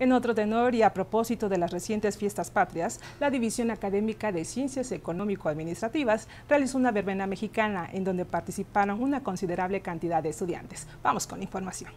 En otro tenor y a propósito de las recientes fiestas patrias, la División Académica de Ciencias Económico-Administrativas realizó una verbena mexicana en donde participaron una considerable cantidad de estudiantes. Vamos con información.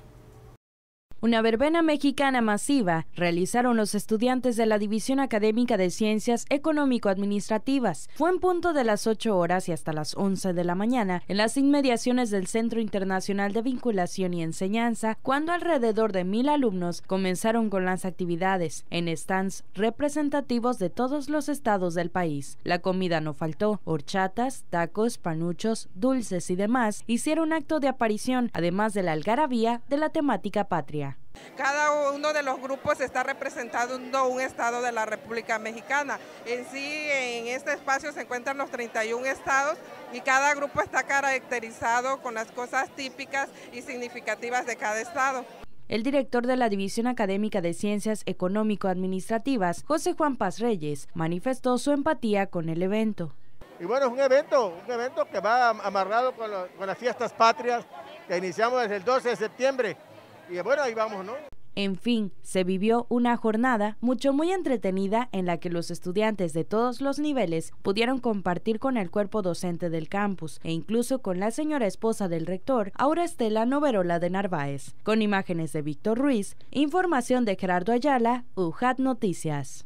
Una verbena mexicana masiva realizaron los estudiantes de la División Académica de Ciencias Económico-Administrativas. Fue en punto de las 8 horas y hasta las 11 de la mañana en las inmediaciones del Centro Internacional de Vinculación y Enseñanza, cuando alrededor de mil alumnos comenzaron con las actividades en stands representativos de todos los estados del país. La comida no faltó, horchatas, tacos, panuchos, dulces y demás hicieron acto de aparición, además de la algarabía de la temática patria. Cada uno de los grupos está representando un estado de la República Mexicana. En sí, en este espacio se encuentran los 31 estados y cada grupo está caracterizado con las cosas típicas y significativas de cada estado. El director de la División Académica de Ciencias Económico-Administrativas, José Juan Paz Reyes, manifestó su empatía con el evento. Y bueno, es un evento, un evento que va amarrado con las fiestas patrias que iniciamos desde el 12 de septiembre y bueno, ahí vamos, ¿no? En fin, se vivió una jornada mucho muy entretenida en la que los estudiantes de todos los niveles pudieron compartir con el cuerpo docente del campus e incluso con la señora esposa del rector, Aura Estela Noverola de Narváez, con imágenes de Víctor Ruiz, información de Gerardo Ayala, UJAT Noticias.